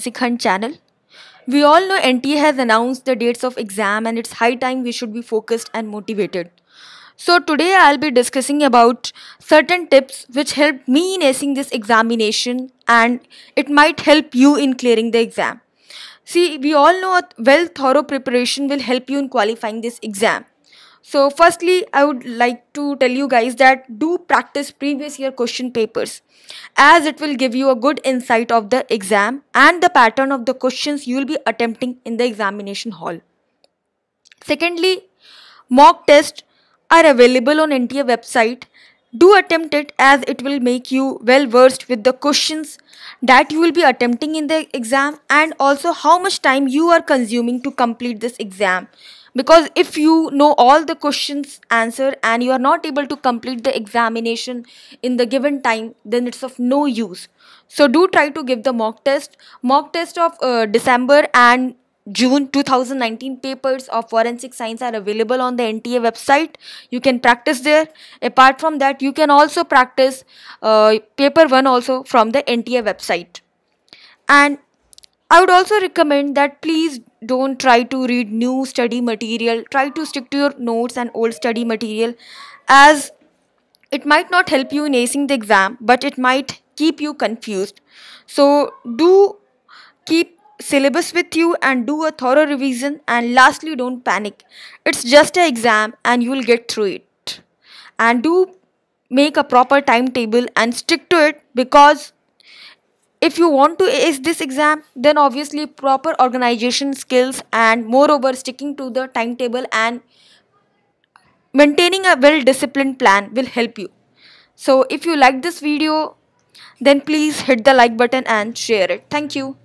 Khan channel. We all know NTA has announced the dates of exam and it's high time we should be focused and motivated. So today I'll be discussing about certain tips which helped me in acing this examination and it might help you in clearing the exam. See, we all know a well thorough preparation will help you in qualifying this exam. So firstly, I would like to tell you guys that do practice previous year question papers as it will give you a good insight of the exam and the pattern of the questions you will be attempting in the examination hall. Secondly, mock tests are available on NTA website. Do attempt it as it will make you well versed with the questions that you will be attempting in the exam and also how much time you are consuming to complete this exam because if you know all the questions answer and you are not able to complete the examination in the given time then it's of no use so do try to give the mock test mock test of uh, december and June 2019 papers of forensic science are available on the NTA website. You can practice there. Apart from that, you can also practice uh, paper 1 also from the NTA website. And I would also recommend that please don't try to read new study material. Try to stick to your notes and old study material as it might not help you in acing the exam, but it might keep you confused. So do keep syllabus with you and do a thorough revision and lastly don't panic. It's just an exam and you will get through it. And do make a proper timetable and stick to it because if you want to ace this exam then obviously proper organization skills and moreover sticking to the timetable and maintaining a well disciplined plan will help you so if you like this video then please hit the like button and share it thank you